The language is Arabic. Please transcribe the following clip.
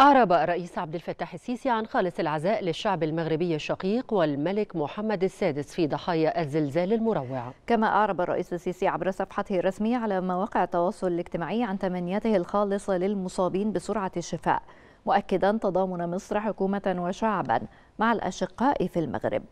أعرب الرئيس عبد الفتاح السيسي عن خالص العزاء للشعب المغربي الشقيق والملك محمد السادس في ضحايا الزلزال المروع كما أعرب الرئيس السيسي عبر صفحته الرسمية على مواقع التواصل الاجتماعي عن تمنياته الخالصة للمصابين بسرعة الشفاء مؤكدا تضامن مصر حكومة وشعبا مع الأشقاء في المغرب